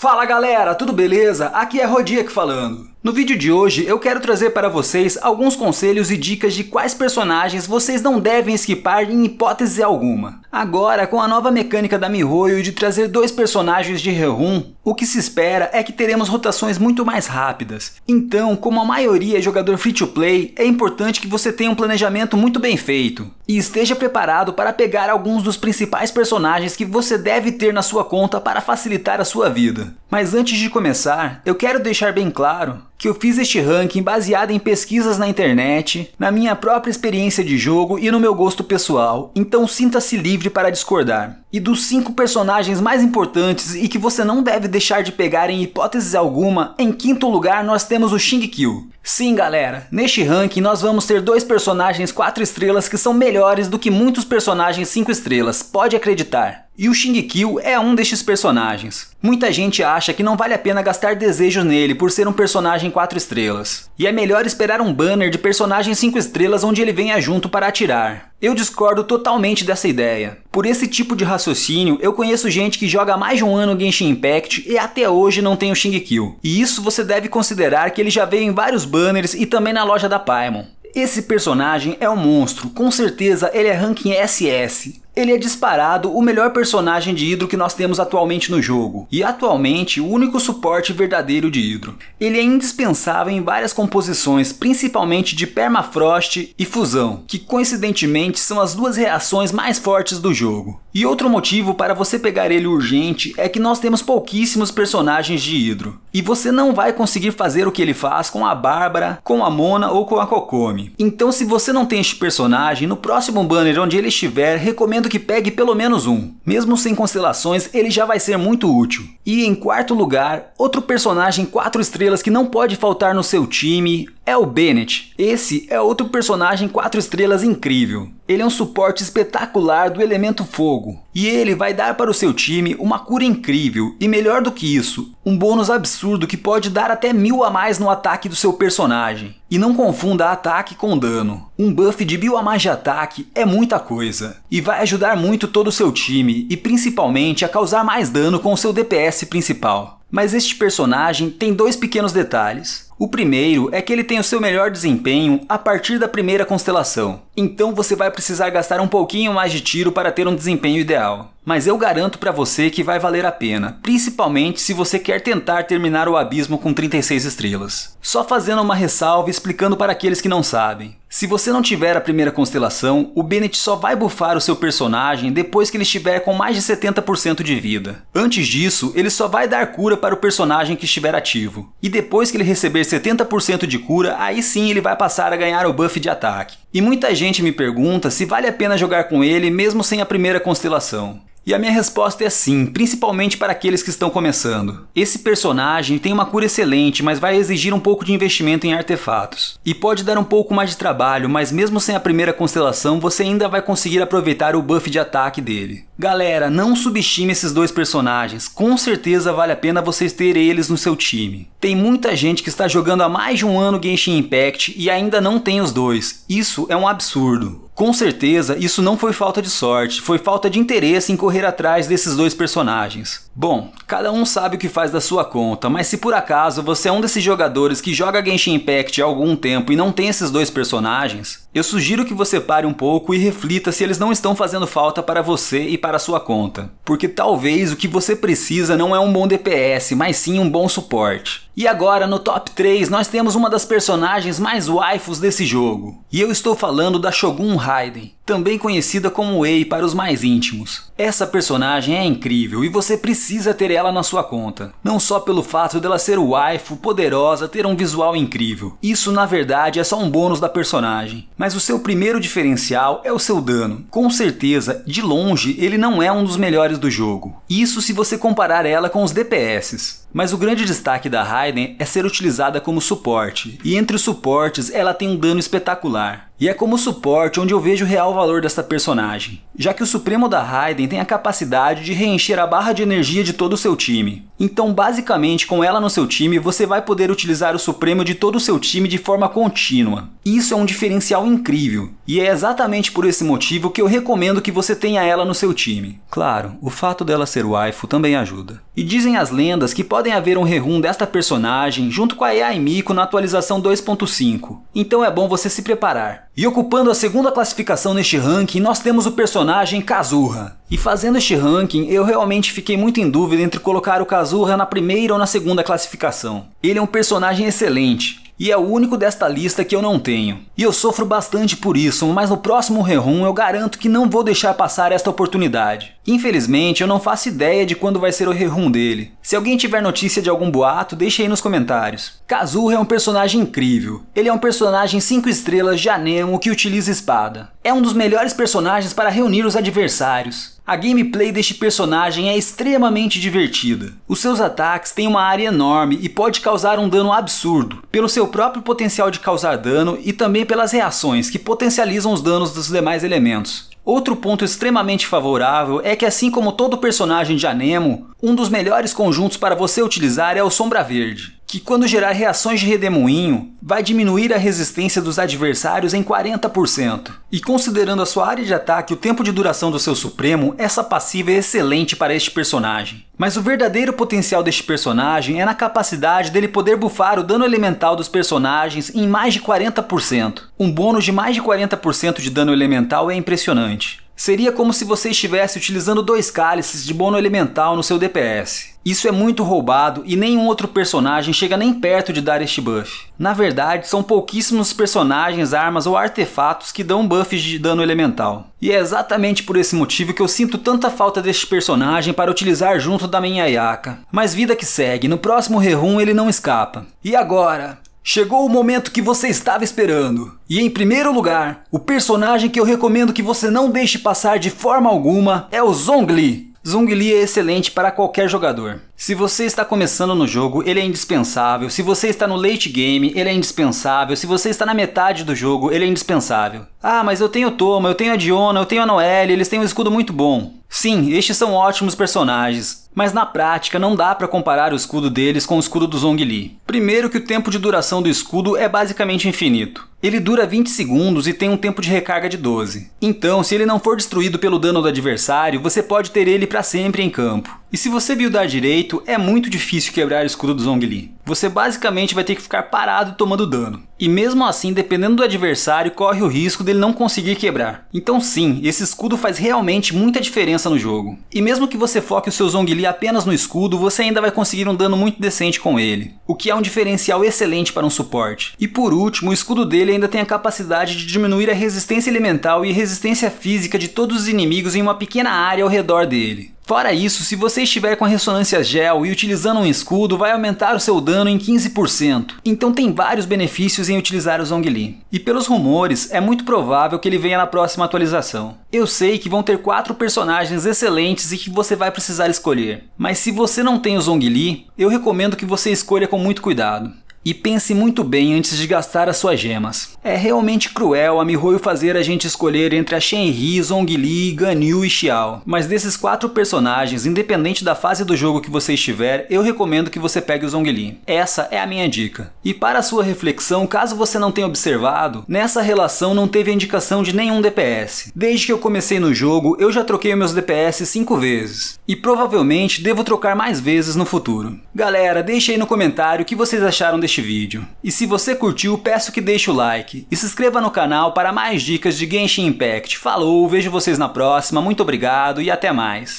Fala galera, tudo beleza? Aqui é Rodiek falando. No vídeo de hoje eu quero trazer para vocês alguns conselhos e dicas de quais personagens vocês não devem esquipar em hipótese alguma. Agora, com a nova mecânica da Mihoyo de trazer dois personagens de Rehun, o que se espera é que teremos rotações muito mais rápidas. Então, como a maioria é jogador free-to-play, é importante que você tenha um planejamento muito bem feito e esteja preparado para pegar alguns dos principais personagens que você deve ter na sua conta para facilitar a sua vida. Mas antes de começar, eu quero deixar bem claro que eu fiz este ranking baseado em pesquisas na internet, na minha própria experiência de jogo e no meu gosto pessoal, então sinta-se livre para discordar e dos cinco personagens mais importantes e que você não deve deixar de pegar em hipótese alguma, em quinto lugar nós temos o Shingekyo. Sim galera, neste ranking nós vamos ter dois personagens 4 estrelas que são melhores do que muitos personagens 5 estrelas, pode acreditar. E o Shingekyo é um destes personagens. Muita gente acha que não vale a pena gastar desejos nele por ser um personagem 4 estrelas. E é melhor esperar um banner de personagem 5 estrelas onde ele venha junto para atirar. Eu discordo totalmente dessa ideia. Por esse tipo de raciocínio, eu conheço gente que joga há mais de um ano Genshin Impact e até hoje não tem o Shing Kill. E isso você deve considerar que ele já veio em vários banners e também na loja da Paimon. Esse personagem é um monstro, com certeza ele é ranking SS. Ele é disparado o melhor personagem de Hidro que nós temos atualmente no jogo, e atualmente o único suporte verdadeiro de Hidro. Ele é indispensável em várias composições, principalmente de permafrost e fusão, que coincidentemente são as duas reações mais fortes do jogo. E outro motivo para você pegar ele urgente é que nós temos pouquíssimos personagens de Hidro. E você não vai conseguir fazer o que ele faz com a Bárbara, com a Mona ou com a Kokomi. Então se você não tem este personagem, no próximo banner onde ele estiver, recomendo que pegue pelo menos um. Mesmo sem constelações, ele já vai ser muito útil. E em quarto lugar, outro personagem 4 estrelas que não pode faltar no seu time é o Bennett. Esse é outro personagem 4 estrelas incrível. Ele é um suporte espetacular do elemento fogo. E ele vai dar para o seu time uma cura incrível e melhor do que isso, um bônus absurdo que pode dar até mil a mais no ataque do seu personagem. E não confunda ataque com dano. Um buff de mil a mais de ataque é muita coisa. E vai ajudar muito todo o seu time e principalmente a causar mais dano com o seu DPS principal. Mas este personagem tem dois pequenos detalhes. O primeiro é que ele tem o seu melhor desempenho a partir da primeira constelação, então você vai precisar gastar um pouquinho mais de tiro para ter um desempenho ideal. Mas eu garanto para você que vai valer a pena, principalmente se você quer tentar terminar o abismo com 36 estrelas. Só fazendo uma ressalva e explicando para aqueles que não sabem. Se você não tiver a primeira constelação, o Bennett só vai bufar o seu personagem depois que ele estiver com mais de 70% de vida. Antes disso, ele só vai dar cura para o personagem que estiver ativo. E depois que ele receber 70% de cura, aí sim ele vai passar a ganhar o buff de ataque. E muita gente me pergunta se vale a pena jogar com ele mesmo sem a primeira constelação. E a minha resposta é sim, principalmente para aqueles que estão começando. Esse personagem tem uma cura excelente, mas vai exigir um pouco de investimento em artefatos. E pode dar um pouco mais de trabalho, mas mesmo sem a primeira constelação, você ainda vai conseguir aproveitar o buff de ataque dele. Galera, não subestime esses dois personagens, com certeza vale a pena vocês terem eles no seu time. Tem muita gente que está jogando há mais de um ano Genshin Impact e ainda não tem os dois, isso é um absurdo. Com certeza, isso não foi falta de sorte, foi falta de interesse em correr atrás desses dois personagens. Bom, cada um sabe o que faz da sua conta, mas se por acaso você é um desses jogadores que joga Genshin Impact há algum tempo e não tem esses dois personagens, eu sugiro que você pare um pouco e reflita se eles não estão fazendo falta para você e para sua conta, porque talvez o que você precisa não é um bom DPS, mas sim um bom suporte. E agora no top 3 nós temos uma das personagens mais waifus desse jogo, e eu estou falando da Shogun Raiden também conhecida como Way para os mais íntimos. Essa personagem é incrível e você precisa ter ela na sua conta. Não só pelo fato dela ser waifu, poderosa, ter um visual incrível. Isso na verdade é só um bônus da personagem. Mas o seu primeiro diferencial é o seu dano. Com certeza, de longe, ele não é um dos melhores do jogo. Isso se você comparar ela com os DPS. Mas o grande destaque da Raiden é ser utilizada como suporte, e entre os suportes ela tem um dano espetacular. E é como suporte onde eu vejo o real valor dessa personagem, já que o Supremo da Raiden tem a capacidade de reencher a barra de energia de todo o seu time. Então, basicamente, com ela no seu time, você vai poder utilizar o Supremo de todo o seu time de forma contínua. Isso é um diferencial incrível, e é exatamente por esse motivo que eu recomendo que você tenha ela no seu time. Claro, o fato dela ser waifu também ajuda. E dizem as lendas que podem haver um rerun desta personagem junto com a Eaimiko na atualização 2.5, então é bom você se preparar. E ocupando a segunda classificação neste ranking, nós temos o personagem Kazuha. E fazendo este ranking, eu realmente fiquei muito em dúvida entre colocar o Kazuha na primeira ou na segunda classificação. Ele é um personagem excelente, e é o único desta lista que eu não tenho. E eu sofro bastante por isso, mas no próximo rerun eu garanto que não vou deixar passar esta oportunidade. Infelizmente, eu não faço ideia de quando vai ser o rerun dele. Se alguém tiver notícia de algum boato, deixe aí nos comentários. Kazuha é um personagem incrível. Ele é um personagem 5 estrelas de anemo que utiliza espada. É um dos melhores personagens para reunir os adversários. A gameplay deste personagem é extremamente divertida. Os seus ataques têm uma área enorme e pode causar um dano absurdo, pelo seu próprio potencial de causar dano e também pelas reações que potencializam os danos dos demais elementos. Outro ponto extremamente favorável é que assim como todo personagem de Anemo, um dos melhores conjuntos para você utilizar é o Sombra Verde que quando gerar reações de redemoinho, vai diminuir a resistência dos adversários em 40%. E considerando a sua área de ataque e o tempo de duração do seu Supremo, essa passiva é excelente para este personagem. Mas o verdadeiro potencial deste personagem é na capacidade dele poder bufar o dano elemental dos personagens em mais de 40%. Um bônus de mais de 40% de dano elemental é impressionante. Seria como se você estivesse utilizando dois cálices de bônus elemental no seu DPS. Isso é muito roubado e nenhum outro personagem chega nem perto de dar este buff. Na verdade, são pouquíssimos personagens, armas ou artefatos que dão buffs de dano elemental. E é exatamente por esse motivo que eu sinto tanta falta deste personagem para utilizar junto da minha Ayaka. Mas vida que segue, no próximo Rerun ele não escapa. E agora? Chegou o momento que você estava esperando. E em primeiro lugar, o personagem que eu recomendo que você não deixe passar de forma alguma é o Zhongli. Zung é excelente para qualquer jogador. Se você está começando no jogo, ele é indispensável. Se você está no late game, ele é indispensável. Se você está na metade do jogo, ele é indispensável. Ah, mas eu tenho Toma, eu tenho a Diona, eu tenho a Noelle, eles têm um escudo muito bom. Sim, estes são ótimos personagens, mas na prática não dá para comparar o escudo deles com o escudo do Zhongli. Primeiro que o tempo de duração do escudo é basicamente infinito. Ele dura 20 segundos e tem um tempo de recarga de 12. Então, se ele não for destruído pelo dano do adversário, você pode ter ele para sempre em campo. E se você buildar direito, jeito, é muito difícil quebrar o escudo do Zhongli. Você basicamente vai ter que ficar parado tomando dano. E mesmo assim, dependendo do adversário, corre o risco dele não conseguir quebrar. Então sim, esse escudo faz realmente muita diferença no jogo. E mesmo que você foque o seu Zhongli apenas no escudo, você ainda vai conseguir um dano muito decente com ele. O que é um diferencial excelente para um suporte. E por último, o escudo dele ainda tem a capacidade de diminuir a resistência elemental e resistência física de todos os inimigos em uma pequena área ao redor dele. Fora isso, se você estiver com a ressonância gel e utilizando um escudo, vai aumentar o seu dano em 15%. Então tem vários benefícios em utilizar o Zhongli. E pelos rumores, é muito provável que ele venha na próxima atualização. Eu sei que vão ter quatro personagens excelentes e que você vai precisar escolher. Mas se você não tem o Zhongli, eu recomendo que você escolha com muito cuidado. E pense muito bem antes de gastar as suas gemas. É realmente cruel a Mihoyo fazer a gente escolher entre a Shenri, Zhongli, Ganyu e Xiao. Mas desses quatro personagens, independente da fase do jogo que você estiver, eu recomendo que você pegue o Zhongli. Essa é a minha dica. E para sua reflexão, caso você não tenha observado, nessa relação não teve indicação de nenhum DPS. Desde que eu comecei no jogo, eu já troquei meus DPS 5 vezes. E provavelmente devo trocar mais vezes no futuro. Galera, deixe aí no comentário o que vocês acharam desse deste vídeo. E se você curtiu, peço que deixe o like e se inscreva no canal para mais dicas de Genshin Impact. Falou, vejo vocês na próxima, muito obrigado e até mais.